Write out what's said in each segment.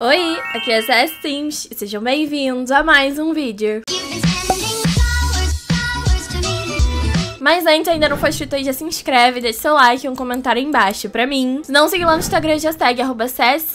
Oi, aqui é Zé Sims e sejam bem-vindos a mais um vídeo. Mas antes, ainda não foi inscrito aí, já se inscreve, deixa seu like e um comentário aí embaixo pra mim. Se não siga lá no Instagram, já segue arroba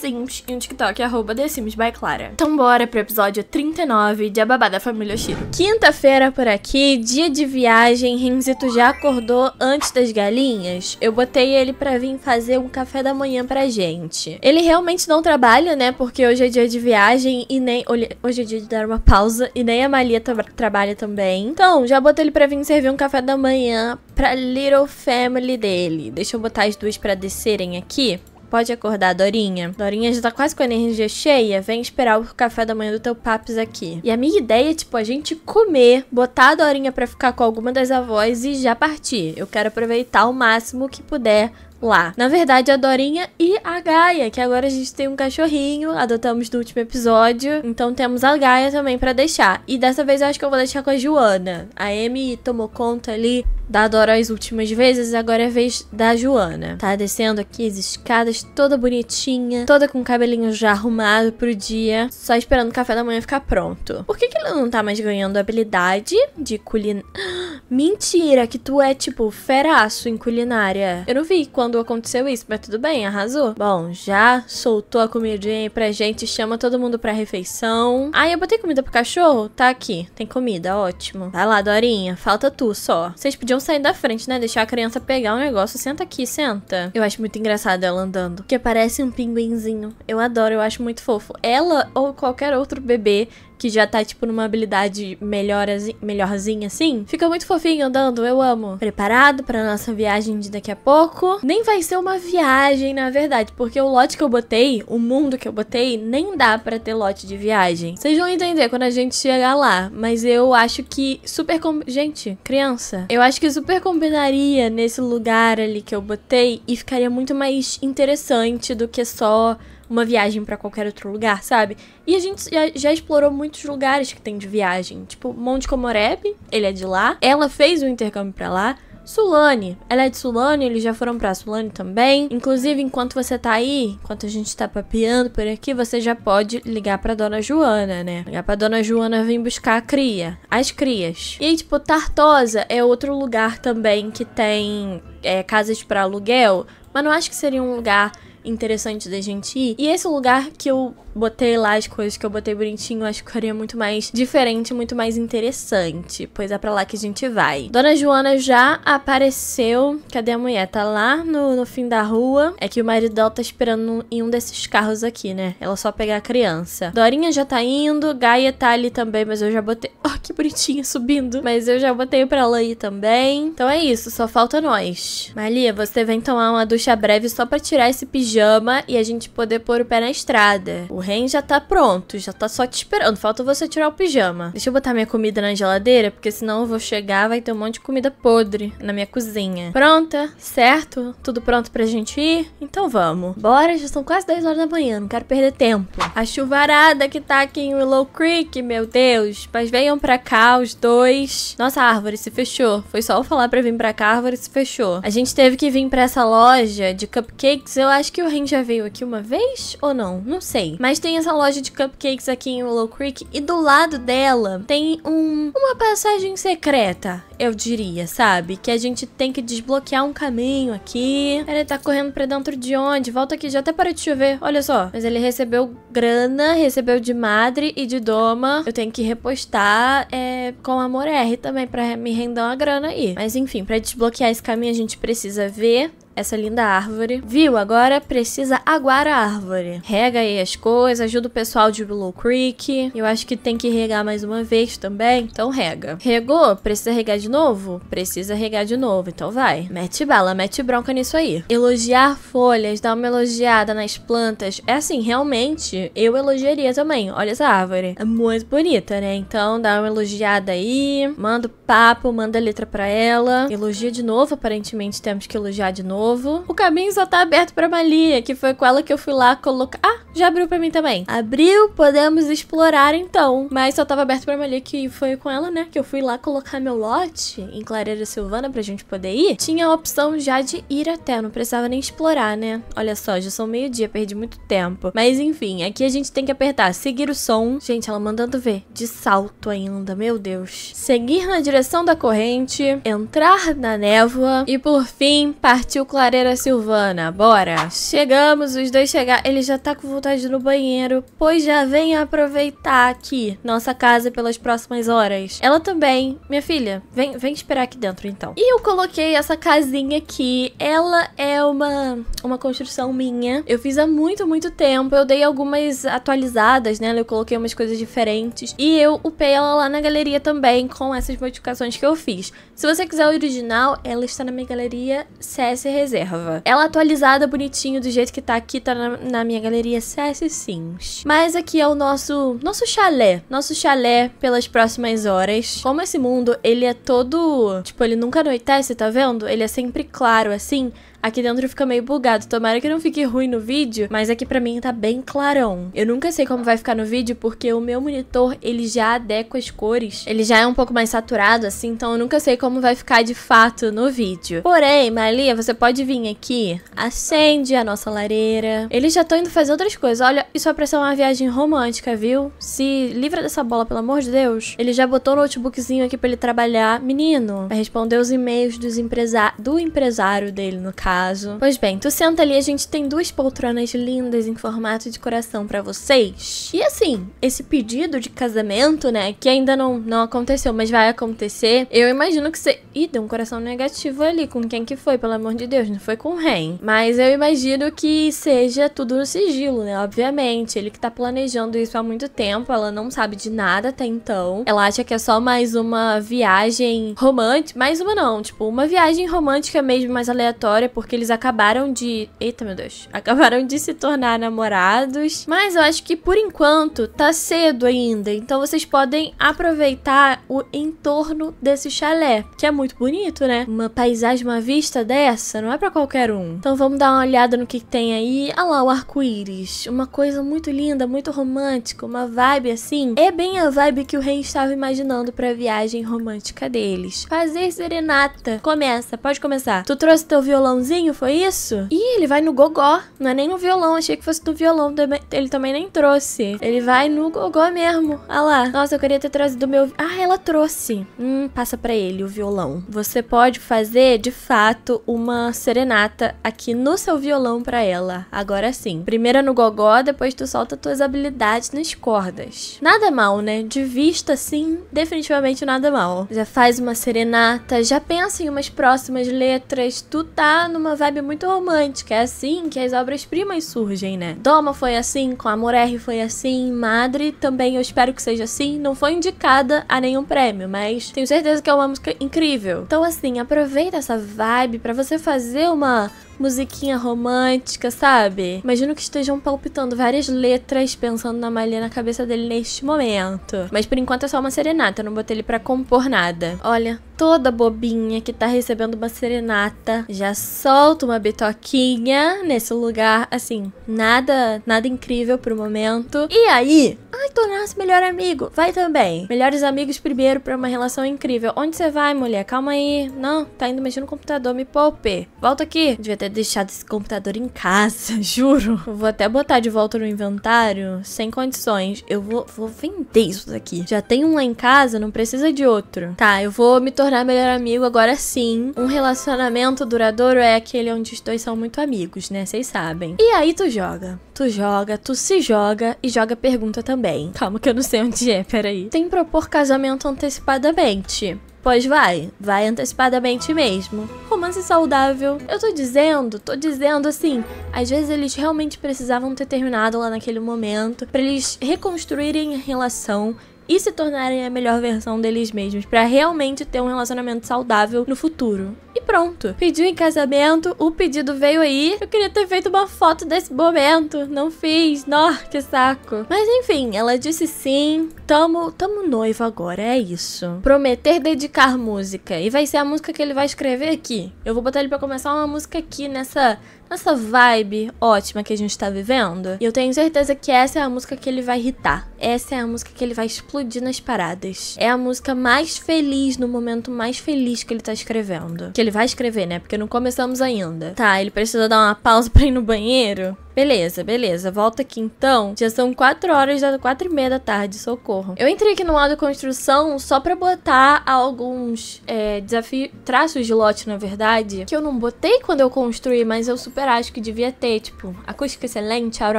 e no TikTok arroba TheSimsByClara. Então bora pro episódio 39 de A Babá da Família Oshiro. Quinta-feira por aqui, dia de viagem, Rinzito já acordou antes das galinhas. Eu botei ele pra vir fazer um café da manhã pra gente. Ele realmente não trabalha, né, porque hoje é dia de viagem e nem... Hoje é dia de dar uma pausa e nem a Malia tra trabalha também. Então, já botei ele pra vir servir um café da manhã manhã pra Little Family dele. Deixa eu botar as duas pra descerem aqui. Pode acordar, Dorinha. Dorinha já tá quase com a energia cheia. Vem esperar o café da manhã do teu papis aqui. E a minha ideia é, tipo, a gente comer, botar a Dorinha pra ficar com alguma das avós e já partir. Eu quero aproveitar o máximo que puder lá. Na verdade, a Dorinha e a Gaia, que agora a gente tem um cachorrinho, adotamos do último episódio, então temos a Gaia também para deixar. E dessa vez eu acho que eu vou deixar com a Joana. A Amy tomou conta ali da Dora as últimas vezes, agora é vez da Joana. Tá descendo aqui as escadas, toda bonitinha, toda com o cabelinho já arrumado pro dia, só esperando o café da manhã ficar pronto. Por que, que ela não tá mais ganhando habilidade de culinária? Mentira, que tu é, tipo, feraço em culinária. Eu não vi quando aconteceu isso, mas tudo bem, arrasou. Bom, já soltou a comidinha aí pra gente, chama todo mundo pra refeição. Ah, eu botei comida pro cachorro? Tá aqui, tem comida, ótimo. Vai lá, Dorinha, falta tu só. Vocês podiam podiam sair da frente, né? Deixar a criança pegar o negócio. Senta aqui, senta. Eu acho muito engraçado ela andando. Porque parece um pinguinzinho. Eu adoro, eu acho muito fofo. Ela ou qualquer outro bebê que já tá, tipo, numa habilidade melhorzinha assim, fica muito fofinho andando, eu amo. Preparado pra nossa viagem de daqui a pouco. Nem vai ser uma viagem, na verdade, porque o lote que eu botei, o mundo que eu botei, nem dá pra ter lote de viagem. Vocês vão entender quando a gente chegar lá, mas eu acho que super... Com... Gente, criança, eu acho que super combinaria nesse lugar ali que eu botei e ficaria muito mais interessante do que só uma viagem para qualquer outro lugar, sabe? E a gente já, já, explorou muitos lugares que tem de viagem. Tipo, Monte Comoreb, ele é de lá. Ela fez o um intercâmbio para lá. Sulane, ela é de Sulane, eles já foram pra Sulane também. Inclusive, enquanto você tá aí, enquanto a gente tá papeando por aqui, você já pode ligar pra Dona Joana, né? Ligar pra Dona Joana vir buscar a cria, as crias. E aí, tipo, Tartosa é outro lugar também que tem é, casas para aluguel, mas não acho que seria um lugar interessante da gente ir. E esse lugar que eu botei lá as coisas que eu botei bonitinho, acho que ficaria muito mais diferente, muito mais interessante. Pois é pra lá que a gente vai. Dona Joana já apareceu. Cadê a mulher? Tá lá no, no fim da rua. É que o marido dela tá esperando em um desses carros aqui, né? Ela só pegar a criança. Dorinha já tá indo. Gaia tá ali também, mas eu já botei... Oh, que bonitinha subindo. Mas eu já botei pra ela aí também. Então é isso, só falta nós. Malia, você vem tomar uma ducha breve só pra tirar esse pijama pijama e a gente poder pôr o pé na estrada. O REN já tá pronto, já tá só te esperando. Falta você tirar o pijama. Deixa eu botar minha comida na geladeira, porque senão eu vou chegar vai ter um monte de comida podre na minha cozinha. Pronta? Certo? Tudo pronto pra gente ir? Então vamos. Bora, já são quase 10 horas da manhã, não quero perder tempo. A chuvarada que tá aqui em Willow Creek, meu Deus. Mas venham pra cá os dois. Nossa, a árvore se fechou. Foi só eu falar pra vir pra cá, a árvore se fechou. A gente teve que vir pra essa loja de cupcakes, eu acho que o Ren já veio aqui uma vez ou não? Não sei. Mas tem essa loja de cupcakes aqui em Willow Creek e do lado dela tem um, uma passagem secreta, eu diria, sabe? Que a gente tem que desbloquear um caminho aqui. Ele tá correndo pra dentro de onde? Volta aqui, já até parou de chover. Olha só. Mas ele recebeu grana, recebeu de madre e de doma. Eu tenho que repostar é, com amor R também pra me render uma grana aí. Mas enfim, pra desbloquear esse caminho a gente precisa ver essa linda árvore. Viu? Agora precisa aguar a árvore. Rega aí as coisas, ajuda o pessoal de Willow Creek. Eu acho que tem que regar mais uma vez também. Então rega. Regou? Precisa regar de novo? Precisa regar de novo. Então vai. Mete bala, mete bronca nisso aí. Elogiar folhas, dar uma elogiada nas plantas. É assim, realmente, eu elogiaria também. Olha essa árvore. É muito bonita, né? Então dá uma elogiada aí. Manda o papo, manda a letra pra ela. Elogia de novo, aparentemente temos que elogiar de novo novo. O caminho só tá aberto pra Malia, que foi com ela que eu fui lá colocar... Ah, já abriu pra mim também. Abriu, podemos explorar então. Mas só tava aberto pra Malia, que foi com ela, né? Que eu fui lá colocar meu lote em Clareira Silvana pra gente poder ir. Tinha a opção já de ir até, não precisava nem explorar, né? Olha só, já são meio dia, perdi muito tempo. Mas enfim, aqui a gente tem que apertar seguir o som. Gente, ela mandando ver. De salto ainda, meu Deus. Seguir na direção da corrente, entrar na névoa e por fim partiu Clareira Silvana, bora! Chegamos, os dois chegar. Ele já tá com vontade no banheiro, pois já vem aproveitar aqui nossa casa pelas próximas horas. Ela também. Minha filha, vem, vem esperar aqui dentro então. E eu coloquei essa casinha aqui. Ela é uma, uma construção minha. Eu fiz há muito, muito tempo. Eu dei algumas atualizadas nela, eu coloquei umas coisas diferentes. E eu upei ela lá na galeria também com essas modificações que eu fiz. Se você quiser o original, ela está na minha galeria CSR reserva. Ela atualizada, bonitinho, do jeito que tá aqui, tá na, na minha galeria CS Sims. Mas aqui é o nosso, nosso chalé. Nosso chalé pelas próximas horas. Como esse mundo, ele é todo... Tipo, ele nunca anoitece, tá vendo? Ele é sempre claro, assim... Aqui dentro fica meio bugado. Tomara que não fique ruim no vídeo, mas aqui pra mim tá bem clarão. Eu nunca sei como vai ficar no vídeo, porque o meu monitor, ele já adequa as cores. Ele já é um pouco mais saturado, assim, então eu nunca sei como vai ficar de fato no vídeo. Porém, Maria, você pode vir aqui, acende a nossa lareira. Eles já estão indo fazer outras coisas. Olha, isso vai é parecer uma viagem romântica, viu? Se livra dessa bola, pelo amor de Deus. Ele já botou o notebookzinho aqui pra ele trabalhar. Menino, vai responder os e-mails dos empresa... do empresário dele, no caso caso. Pois bem, tu senta ali, a gente tem duas poltronas lindas em formato de coração para vocês. E assim, esse pedido de casamento, né, que ainda não, não aconteceu, mas vai acontecer, eu imagino que você... Ih, deu um coração negativo ali, com quem que foi, pelo amor de Deus, não foi com o Ren. Mas eu imagino que seja tudo no sigilo, né, obviamente. Ele que tá planejando isso há muito tempo, ela não sabe de nada até então. Ela acha que é só mais uma viagem romântica, mais uma não, tipo, uma viagem romântica mesmo, mais aleatória, porque porque eles acabaram de. Eita, meu Deus. Acabaram de se tornar namorados. Mas eu acho que por enquanto tá cedo ainda. Então vocês podem aproveitar o entorno desse chalé, que é muito bonito, né? Uma paisagem, uma vista dessa, não é para qualquer um. Então vamos dar uma olhada no que, tem aí. Olha ah lá o arco-íris. Uma coisa muito linda, muito romântica, uma vibe assim. É bem a vibe que o rei estava imaginando para a viagem romântica deles. Fazer serenata. Começa, pode começar. Tu trouxe teu violãozinho? sozinho, foi isso? Ih, ele vai no gogó. Não é nem no violão. Achei que fosse no violão. Ele também nem trouxe. Ele vai no gogó mesmo. Ah lá. Nossa, eu queria ter trazido o meu... Ah, ela trouxe. Hum, passa pra ele o violão. Você pode fazer, de fato, uma serenata aqui no seu violão pra ela. Agora sim. Primeiro no gogó, depois tu solta tuas habilidades nas cordas. Nada mal, né? De vista, sim. definitivamente nada mal. Já faz uma serenata, já pensa em umas próximas letras. Tu tá numa uma vibe muito romântica. É assim que as obras-primas surgem, né? Doma foi assim, com Amor R foi assim, Madre também eu espero que seja assim. Não foi indicada a nenhum prêmio, mas tenho certeza que é uma música incrível. Então, assim, aproveita essa vibe para você fazer uma musiquinha romântica, sabe? Imagino que estejam palpitando várias letras pensando na Malia na cabeça dele neste momento. Mas por enquanto é só uma serenata, eu não botei ele pra compor nada. Olha, toda bobinha que tá recebendo uma serenata já solta uma bitoquinha nesse lugar, assim, nada, nada incrível pro momento. E aí, ai, tornar-se melhor amigo, vai também. Melhores amigos primeiro pra uma relação incrível. Onde você vai, mulher? Calma aí. Não, tá indo mexer no computador, me poupe. Volta aqui. Devia ter ter deixado esse computador em casa, juro. Vou até botar de volta no inventário, sem condições. Eu vou, vou vender isso daqui. Já tem um lá em casa, não precisa de outro. Tá, eu vou me tornar melhor amigo agora sim. Um relacionamento duradouro é aquele onde os dois são muito amigos, né? Vocês sabem. E aí tu joga. Tu joga, tu se joga e joga pergunta também. Calma que eu não sei onde é, peraí. Tem propor casamento antecipadamente. Pois vai, vai antecipadamente mesmo. Romance saudável. Eu tô dizendo, tô dizendo assim, às vezes eles realmente precisavam ter terminado lá naquele momento para eles reconstruírem a relação e se tornarem a melhor versão deles mesmos para realmente ter um relacionamento saudável no futuro. E pronto. Pediu em casamento, o pedido veio aí. Eu queria ter feito uma foto desse momento, não fiz. Nó, que saco. Mas enfim, ela disse sim. Tamo, tamo noivo agora, é isso. Prometer dedicar música e vai ser a música que ele vai escrever aqui. Eu vou botar ele para começar uma música aqui nessa essa vibe ótima que a gente tá vivendo. E eu tenho certeza que essa é a música que ele vai hitar. Essa é a música que ele vai explodir nas paradas. É a música mais feliz, no momento mais feliz que ele tá escrevendo. Que ele vai escrever, né? Porque não começamos ainda. Tá, ele precisa dar uma pausa pra ir no banheiro? Beleza, beleza. Volta aqui então. Já são 4 horas da 4 e meia da tarde, socorro. Eu entrei aqui no modo construção só pra botar alguns é, desafios, traços de lote, na verdade, que eu não botei quando eu construí, mas eu super acho que devia ter, tipo, acústica excelente, aura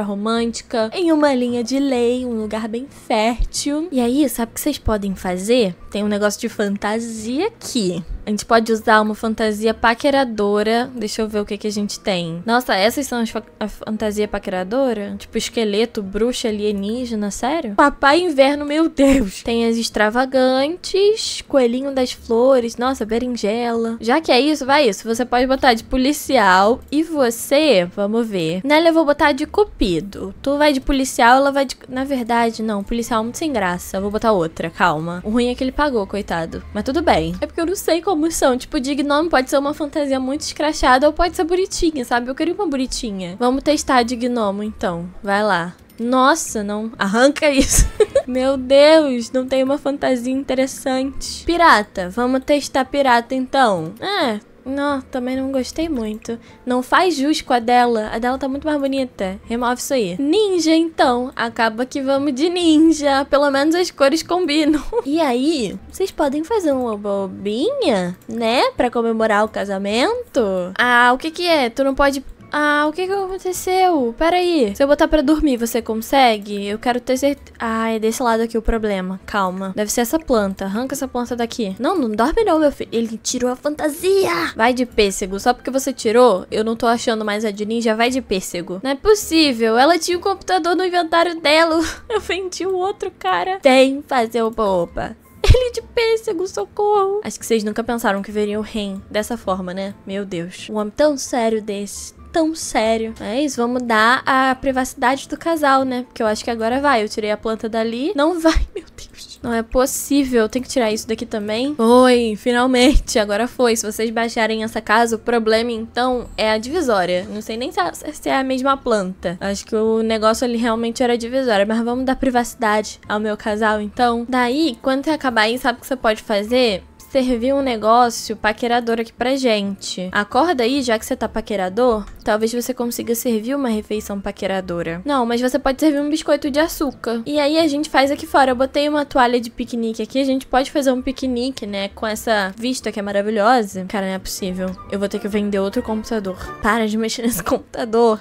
romântica, em uma linha de lei, um lugar bem fértil. E aí, sabe o que vocês podem fazer? Tem um negócio de fantasia aqui. A gente pode usar uma fantasia paqueradora. Deixa eu ver o que, que a gente tem. Nossa, essas são as fa a fantasia paqueradora? Tipo esqueleto, bruxa, alienígena, sério? Papai Inverno, meu Deus! Tem as extravagantes, coelhinho das flores, nossa, berinjela. Já que é isso, vai isso. Você pode botar de policial e você, vamos ver. Nela né, eu vou botar de cupido. Tu vai de policial, ela vai de... Na verdade, não, policial é muito sem graça. Eu vou botar outra, calma. O ruim é que ele pagou, coitado. Mas tudo bem. É porque eu não sei como como são. Tipo, de gnome pode ser uma fantasia muito escrachada ou pode ser bonitinha, sabe? Eu queria uma bonitinha. Vamos testar de gnomo, então. Vai lá. Nossa, não. Arranca isso. Meu Deus, não tem uma fantasia interessante. Pirata. Vamos testar pirata, então. É, não, também não gostei muito. Não faz jus com a dela. A dela tá muito mais bonita. Remove isso aí. Ninja, então. Acaba que vamos de ninja. Pelo menos as cores combinam. e aí, vocês podem fazer uma bobinha, né? Pra comemorar o casamento? Ah, o que que é? Tu não pode ah, o que que aconteceu? Pera aí. Se eu botar pra dormir, você consegue? Eu quero ter certeza... Ah, é desse lado aqui o problema. Calma. Deve ser essa planta. Arranca essa planta daqui. Não, não dorme não, meu filho. Ele tirou a fantasia. Vai de pêssego. Só porque você tirou, eu não tô achando mais a de ninja. Vai de pêssego. Não é possível. Ela tinha o um computador no inventário dela. Eu vendi o outro, cara. Tem fazer opa-opa. Ele de pêssego, socorro. Acho que vocês nunca pensaram que veriam o Ren dessa forma, né? Meu Deus. Um homem tão sério desse tão sério. Mas é vamos dar a privacidade do casal, né? Porque eu acho que agora vai. Eu tirei a planta dali. Não vai, meu Deus. Não é possível. Tem que tirar isso daqui também. Foi, finalmente. Agora foi. Se vocês baixarem essa casa, o problema então é a divisória. Não sei nem é, se é a mesma planta. Acho que o negócio ali realmente era divisória. Mas vamos dar privacidade ao meu casal, então. Daí, quando acabar aí, sabe o que você pode fazer? serviu um negócio paquerador aqui pra gente. Acorda aí, já que você tá paquerador, talvez você consiga servir uma refeição paqueradora. Não, mas você pode servir um biscoito de açúcar. E aí a gente faz aqui fora. Eu botei uma toalha de piquenique aqui, a gente pode fazer um piquenique, né, com essa vista que é maravilhosa. Cara, não é possível. Eu vou ter que vender outro computador. Para de mexer nesse computador.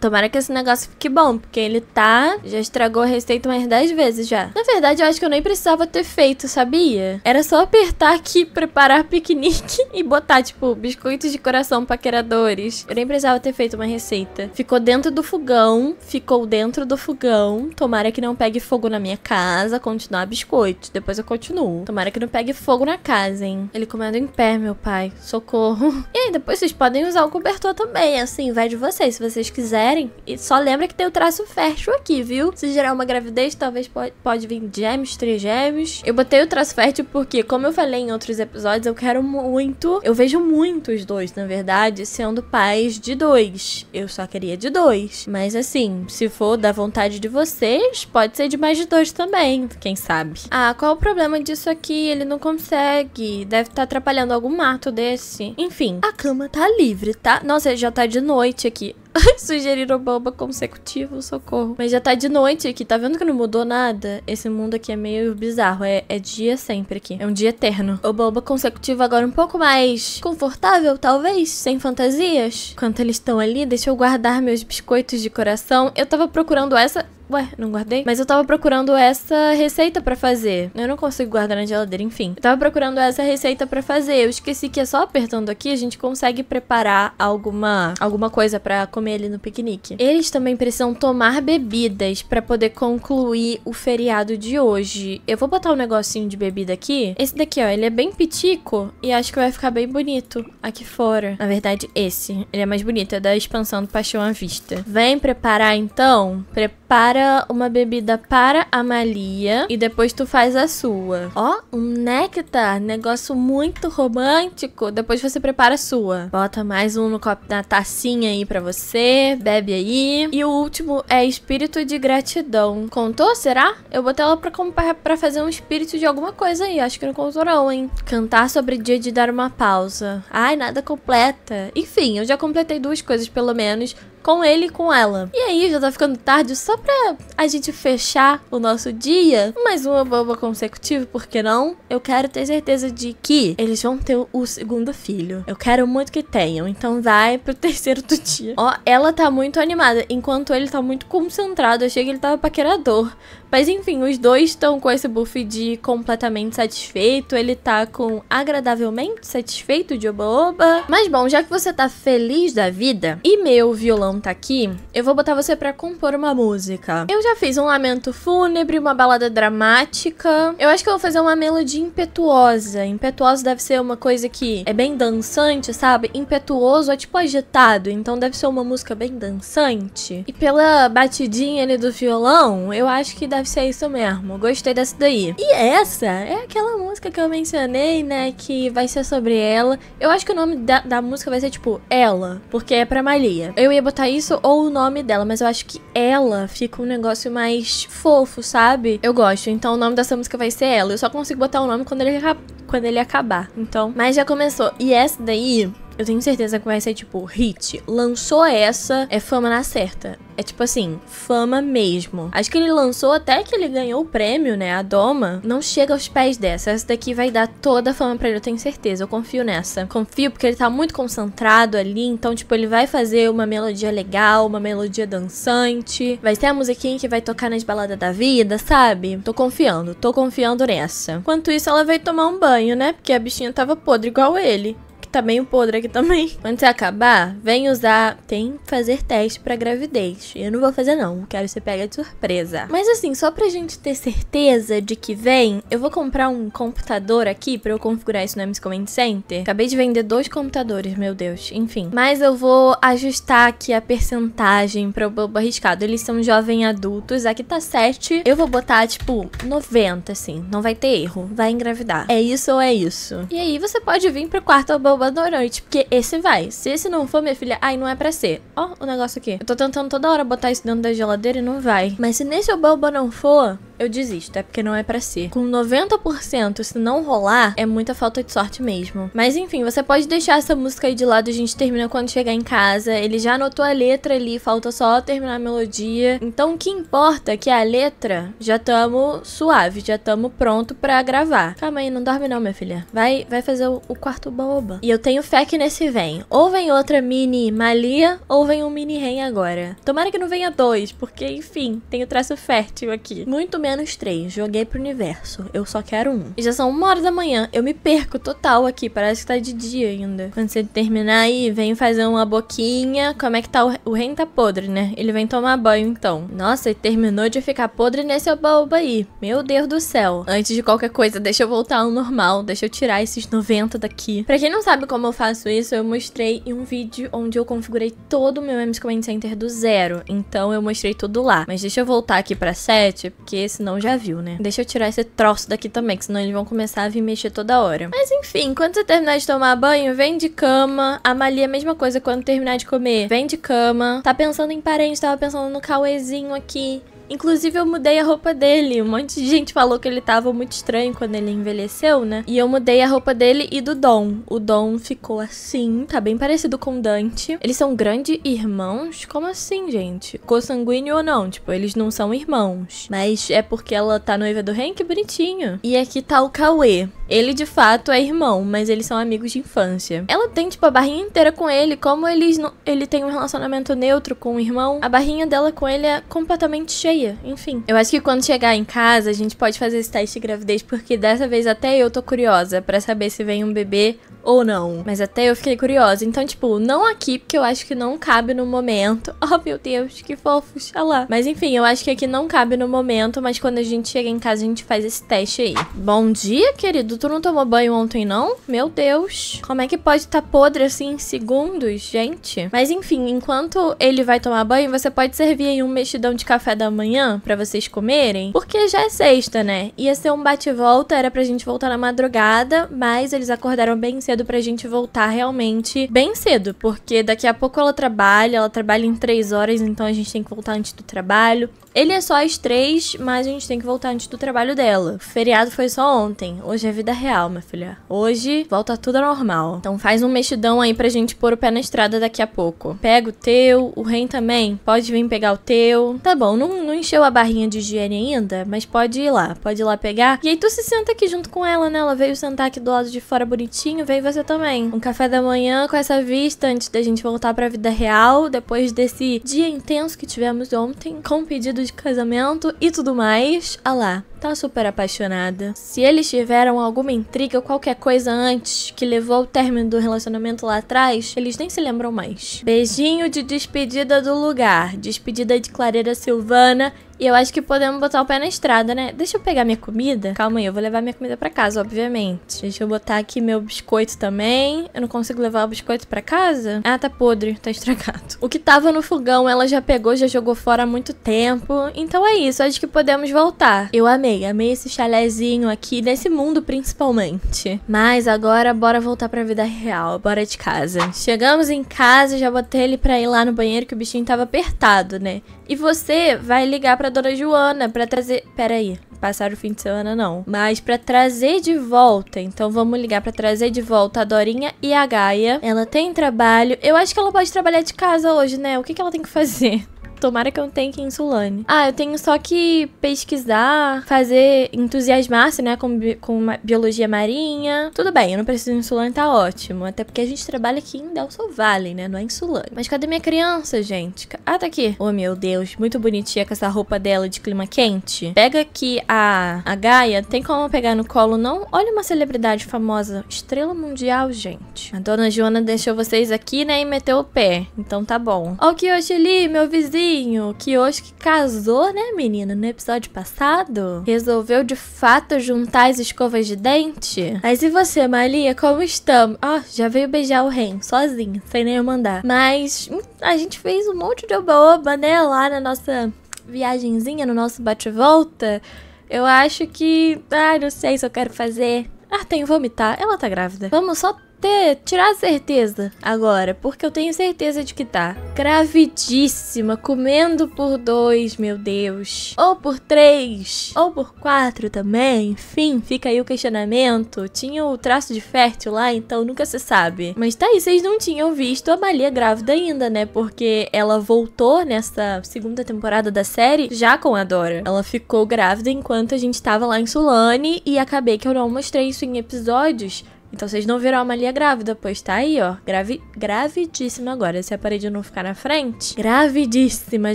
Tomara que esse negócio fique bom, porque ele tá... Já estragou a receita umas 10 vezes já. Na verdade, eu acho que eu nem precisava ter feito, sabia? Era só apertar aqui, preparar piquenique e botar, tipo, biscoitos de coração paqueradores. Eu nem precisava ter feito uma receita. Ficou dentro do fogão, ficou dentro do fogão. Tomara que não pegue fogo na minha casa, continuar biscoito. Depois eu continuo. Tomara que não pegue fogo na casa, hein? Ele comendo em pé, meu pai. Socorro. E aí, depois vocês podem usar o cobertor também, assim, vai de vocês. Se vocês quiserem, quiserem. E só lembra que tem o traço fértil aqui, viu? Se gerar uma gravidez, talvez pode, pode vir gêmeos, trigêmeos. Eu botei o traço fértil porque, como eu falei em outros episódios, eu quero muito... Eu vejo muito os dois, na verdade, sendo pais de dois. Eu só queria de dois. Mas, assim, se for da vontade de vocês, pode ser de mais de dois também, quem sabe. Ah, qual o problema disso aqui? Ele não consegue. Deve estar tá atrapalhando algum mato desse. Enfim, a cama tá livre, tá? Nossa, já tá de noite aqui. Sugeriram boba consecutivo, socorro. Mas já tá de noite aqui, tá vendo que não mudou nada? Esse mundo aqui é meio bizarro, é, é dia sempre aqui. É um dia eterno. O boba consecutivo agora um pouco mais confortável, talvez, sem fantasias. Enquanto eles estão ali, deixa eu guardar meus biscoitos de coração. Eu tava procurando essa ué, não guardei? Mas eu tava procurando essa receita pra fazer. Eu não consigo guardar na geladeira, enfim. Eu tava procurando essa receita pra fazer. Eu esqueci que é só apertando aqui a gente consegue preparar alguma, alguma coisa pra comer ali no piquenique. Eles também precisam tomar bebidas pra poder concluir o feriado de hoje. Eu vou botar um negocinho de bebida aqui. Esse daqui, ó, ele é bem pitico e acho que vai ficar bem bonito aqui fora. Na verdade, esse. Ele é mais bonito, é da expansão do Paixão à Vista. Vem preparar, então? Prepara prepara uma bebida para a Malia e depois tu faz a sua. Ó, um néctar, negócio muito romântico. Depois você prepara a sua. Bota mais um no copo, na tacinha aí pra você, bebe aí. E o último é espírito de gratidão. Contou, será? Eu botei ela pra, pra fazer um espírito de alguma coisa aí. Acho que não contou não, hein? Cantar sobre dia de dar uma pausa. Ai, nada completa. Enfim, eu já completei duas coisas pelo menos com ele e com ela. E aí, já tá ficando tarde, só pra a gente fechar o nosso dia, mais uma boba consecutiva, por que não? Eu quero ter certeza de que eles vão ter o segundo filho. Eu quero muito que tenham, então vai pro terceiro do dia. Ó, ela tá muito animada, enquanto ele tá muito concentrado, achei que ele tava paquerador. Mas enfim, os dois estão com esse buff de completamente satisfeito, ele tá com agradavelmente satisfeito de oba-oba. Mas bom, já que você tá feliz da vida, e meu violão violão tá aqui, eu vou botar você pra compor uma música. Eu já fiz um lamento fúnebre, uma balada dramática. Eu acho que eu vou fazer uma melodia impetuosa. Impetuosa deve ser uma coisa que é bem dançante, sabe? Impetuoso é tipo agitado, então deve ser uma música bem dançante. E pela batidinha ali do violão, eu acho que deve ser isso mesmo. Gostei dessa daí. E essa é aquela música que eu mencionei, né? Que vai ser sobre ela. Eu acho que o nome da, da música vai ser tipo Ela, porque é pra Malia. Eu ia botar botar isso ou o nome dela, mas eu acho que ela fica um negócio mais fofo, sabe? Eu gosto, então o nome dessa música vai ser ela. Eu só consigo botar o nome quando ele, quando ele acabar. Então, mas já começou. E essa daí eu tenho certeza que vai ser tipo, hit, lançou essa, é fama na certa. É tipo assim, fama mesmo. Acho que ele lançou até que ele ganhou o prêmio, né? A Doma. Não chega aos pés dessa. Essa daqui vai dar toda a fama pra ele, eu tenho certeza. Eu confio nessa. Confio porque ele tá muito concentrado ali. Então, tipo, ele vai fazer uma melodia legal, uma melodia dançante. Vai ter a musiquinha que vai tocar nas baladas da vida, sabe? Tô confiando, tô confiando nessa. Enquanto isso, ela vai tomar um banho, né? Porque a bichinha tava podre igual ele. Tá meio podre aqui também. Quando você acabar, vem usar... Tem que fazer teste pra gravidez. Eu não vou fazer não, quero que você pegue de surpresa. Mas assim, só pra gente ter certeza de que vem, eu vou comprar um computador aqui pra eu configurar isso no MS Command Center. Acabei de vender dois computadores, meu Deus. Enfim. Mas eu vou ajustar aqui a percentagem pra o bobo arriscado. Eles são jovens adultos. Aqui tá 7. Eu vou botar, tipo, 90, assim. Não vai ter erro. Vai engravidar. É isso ou é isso? E aí você pode vir pro quarto bobo abandonante, porque esse vai. Se esse não for, minha filha, ai, não é pra ser. Ó, o negócio aqui. Eu tô tentando toda hora botar isso dentro da geladeira e não vai. Mas se nesse oba-oba não for, eu desisto, é porque não é para ser. Com 90%, se não rolar, é muita falta de sorte mesmo. Mas enfim, você pode deixar essa música aí de lado, a gente termina quando chegar em casa. Ele já anotou a letra ali, falta só terminar a melodia. Então o que importa é que a letra já tamo suave, já tamo pronto para gravar. Calma aí, não dorme não, minha filha. Vai, vai fazer o, o quarto boba. E eu tenho fé que nesse vem. Ou vem outra mini Malia, ou vem um mini Ren agora. Tomara que não venha dois, porque enfim, tenho traço fértil aqui. Muito menos menos três, joguei pro universo, eu só quero um. E já são uma hora da manhã, eu me perco total aqui, parece que tá de dia ainda. Quando você terminar aí, vem fazer uma boquinha, como é que tá, o, o rei tá podre, né? Ele vem tomar banho então. Nossa, ele terminou de ficar podre nesse oba-oba aí, meu Deus do céu. Antes de qualquer coisa, deixa eu voltar ao normal, deixa eu tirar esses 90 daqui. Pra quem não sabe como eu faço isso, eu mostrei em um vídeo onde eu configurei todo o meu MS Command Center do zero, então eu mostrei tudo lá. Mas deixa eu voltar aqui pra 7, porque esse se não já viu, né? Deixa eu tirar esse troço daqui também, que senão eles vão começar a vir mexer toda hora. Mas enfim, quando você terminar de tomar banho, vem de cama. A Mali é a mesma coisa quando terminar de comer. Vem de cama. Tá pensando em parente, tava pensando no Cauêzinho aqui. Inclusive, eu mudei a roupa dele. Um monte de gente falou que ele tava muito estranho quando ele envelheceu, né? E eu mudei a roupa dele e do Dom. O Dom ficou assim, tá bem parecido com o Dante. Eles são grandes irmãos? Como assim, gente? Consanguíneo ou não? Tipo, eles não são irmãos. Mas é porque ela tá noiva do Ren? Que bonitinho. E aqui tá o Cauê. Ele, de fato, é irmão, mas eles são amigos de infância. Ela tem, tipo, a barrinha inteira com ele. Como eles não... ele tem um relacionamento neutro com o irmão, a barrinha dela com ele é completamente cheia enfim. Eu acho que quando chegar em casa, a gente pode fazer esse teste de gravidez, porque dessa vez até eu tô curiosa para saber se vem um bebê ou não. Mas até eu fiquei curiosa. Então, tipo, não aqui, porque eu acho que não cabe no momento. Oh, meu Deus, que fofos. Olha lá. Mas enfim, eu acho que aqui não cabe no momento, mas quando a gente chega em casa, a gente faz esse teste aí. Bom dia, querido. Tu não tomou banho ontem, não? Meu Deus. Como é que pode estar tá podre assim em segundos, gente? Mas enfim, enquanto ele vai tomar banho, você pode servir aí um mexidão de café da manhã manhã para vocês comerem? Porque já é sexta, né? Ia ser um bate-volta, era pra gente voltar na madrugada, mas eles acordaram bem cedo pra gente voltar realmente bem cedo, porque daqui a pouco ela trabalha, ela trabalha em três horas, então a gente tem que voltar antes do trabalho. Ele é só às três, mas a gente tem que voltar antes do trabalho dela. O feriado foi só ontem. Hoje é vida real, minha filha. Hoje volta tudo ao normal. Então faz um mexidão aí pra gente pôr o pé na estrada daqui a pouco. Pega o teu, o Ren também. Pode vir pegar o teu. Tá bom, não, não encheu a barrinha de higiene ainda, mas pode ir lá, pode ir lá pegar. E aí tu se senta aqui junto com ela, né? Ela veio sentar aqui do lado de fora bonitinho, veio você também. Um café da manhã com essa vista antes da gente voltar pra vida real, depois desse dia intenso que tivemos ontem, com pedido de casamento e tudo mais. Ah lá, tá super apaixonada. Se eles tiveram alguma intriga ou qualquer coisa antes que levou ao término do relacionamento lá atrás, eles nem se lembram mais. Beijinho de despedida do lugar, despedida de clareira silvana Jonah E eu acho que podemos botar o pé na estrada, né? Deixa eu pegar minha comida. Calma aí, eu vou levar minha comida pra casa, obviamente. Deixa eu botar aqui meu biscoito também. Eu não consigo levar o biscoito pra casa? Ah, tá podre, tá estragado. O que tava no fogão, ela já pegou, já jogou fora há muito tempo. Então é isso, acho que podemos voltar. Eu amei, amei esse chalézinho aqui, nesse mundo principalmente. Mas agora, bora voltar pra vida real, bora de casa. Chegamos em casa, já botei ele pra ir lá no banheiro, que o bichinho tava apertado, né? E você vai ligar pra Dona Joana para trazer. Pera aí, passar o fim de semana não, mas para trazer de volta. Então vamos ligar para trazer de volta a Dorinha e a Gaia. Ela tem trabalho. Eu acho que ela pode trabalhar de casa hoje, né? O que, que ela tem que fazer? tomara que eu tenha que insulane. Ah, eu tenho só que pesquisar, fazer, entusiasmar-se, né, com, com biologia marinha. Tudo bem, eu não preciso de insulane, tá ótimo. Até porque a gente trabalha aqui em Delso Valley, né, não é insulane. Mas cadê minha criança, gente? Ah, tá aqui. Oh, meu Deus, muito bonitinha com essa roupa dela de clima quente. Pega aqui a, a Gaia, tem como pegar no colo, não? Olha uma celebridade famosa, estrela mundial, gente. A dona Joana deixou vocês aqui, né, e meteu o pé. Então tá bom. Ó o Kyoshi ali, meu vizinho que hoje que casou, né, menina, no episódio passado, resolveu de fato juntar as escovas de dente. Mas e você, Malia, como estamos? Ó, oh, já veio beijar o Ren, sozinho, sem nem eu mandar. Mas hum, a gente fez um monte de oba-oba, né, lá na nossa viagenzinha, no nosso bate-volta. Eu acho que. Ah, não sei se eu quero fazer. Ah, tem, vomitar. Ela tá grávida. Vamos só ter, tirar a certeza agora, porque eu tenho certeza de que tá gravidíssima, comendo por dois, meu Deus. Ou por três, ou por quatro também, enfim, fica aí o questionamento. Tinha o traço de fértil lá, então nunca se sabe. Mas tá aí, vocês não tinham visto a Malia grávida ainda, né? Porque ela voltou nessa segunda temporada da série já com a Dora. Ela ficou grávida enquanto a gente tava lá em Sulane e acabei que eu não mostrei isso em episódios então vocês não viram a Malia grávida, pois tá aí, ó. Gravi, gravidíssima agora. Se a parede não ficar na frente, gravidíssima,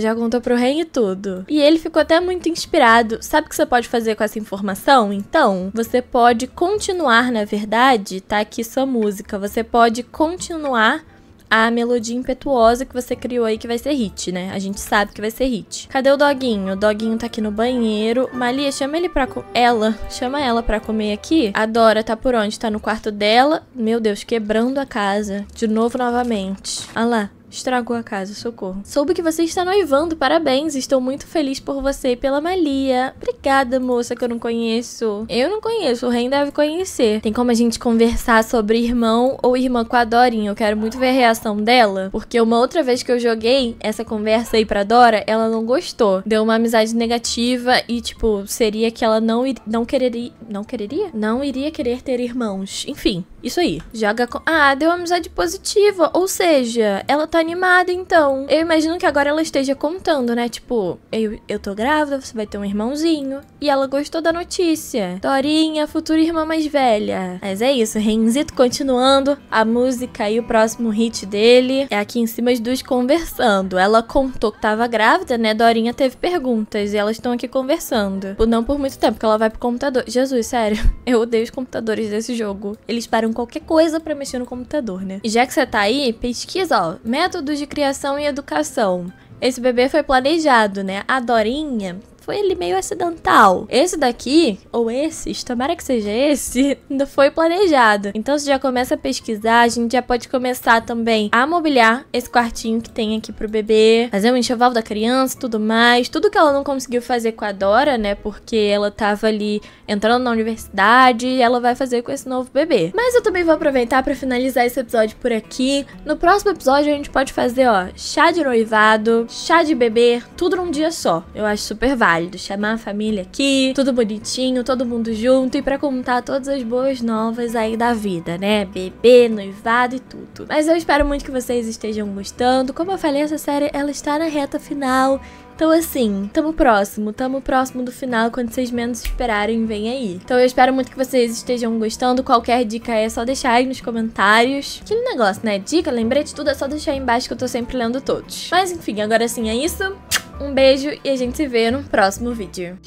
já contou pro rei e tudo. E ele ficou até muito inspirado. Sabe o que você pode fazer com essa informação? Então, você pode continuar, na verdade, tá aqui sua música. Você pode continuar a melodia impetuosa que você criou aí que vai ser hit, né? A gente sabe que vai ser hit. Cadê o doguinho? O doguinho tá aqui no banheiro. Malia, chama ele pra... Ela, chama ela pra comer aqui. A Dora tá por onde? Tá no quarto dela. Meu Deus, quebrando a casa. De novo, novamente. Olha lá. Estragou a casa, socorro. Soube que você está noivando, parabéns. Estou muito feliz por você e pela Malia. Obrigada, moça, que eu não conheço. Eu não conheço, o Ren deve conhecer. Tem como a gente conversar sobre irmão ou irmã com a Dorinha? Eu quero muito ver a reação dela, porque uma outra vez que eu joguei essa conversa aí pra Dora, ela não gostou. Deu uma amizade negativa e, tipo, seria que ela não, ir... não quereria... Não quereria? Não iria querer ter irmãos. Enfim, isso aí. Joga com... Ah, deu amizade positiva. Ou seja, ela tá animada então. Eu imagino que agora ela esteja contando, né? Tipo, eu, eu tô grávida, você vai ter um irmãozinho. E ela gostou da notícia. Dorinha, futura irmã mais velha. Mas é isso, Renzito continuando. A música e o próximo hit dele é aqui em cima as duas conversando. Ela contou que tava grávida, né? Dorinha teve perguntas e elas estão aqui conversando. Não por muito tempo, que ela vai pro computador. Jesus, sério. Eu odeio os computadores desse jogo. Eles param qualquer coisa para mexer no computador, né? E já que você tá aí, pesquisa, ó, métodos de criação e educação. Esse bebê foi planejado, né? A Dorinha foi ele meio acidental. Esse daqui, ou esse, tomara que seja esse, ainda foi planejado. Então você já começa a pesquisar, a gente já pode começar também a mobiliar esse quartinho que tem aqui pro bebê, fazer um enxoval da criança e tudo mais. Tudo que ela não conseguiu fazer com a Dora, né, porque ela tava ali entrando na universidade, ela vai fazer com esse novo bebê. Mas eu também vou aproveitar para finalizar esse episódio por aqui. No próximo episódio a gente pode fazer, ó, chá de noivado, chá de bebê, tudo num dia só. Eu acho super válido válido. Chamar a família aqui, tudo bonitinho, todo mundo junto e para contar todas as boas novas aí da vida, né? Bebê, noivado e tudo. Mas eu espero muito que vocês estejam gostando. Como eu falei, essa série ela está na reta final. Então, assim, tamo próximo, tamo próximo do final, quando vocês menos esperarem, vem aí. Então, eu espero muito que vocês estejam gostando. Qualquer dica é só deixar aí nos comentários. Aquele negócio, né? Dica, lembrete, tudo é só deixar aí embaixo que eu tô sempre lendo todos. Mas, enfim, agora sim é isso. Um beijo e a gente se vê no próximo vídeo.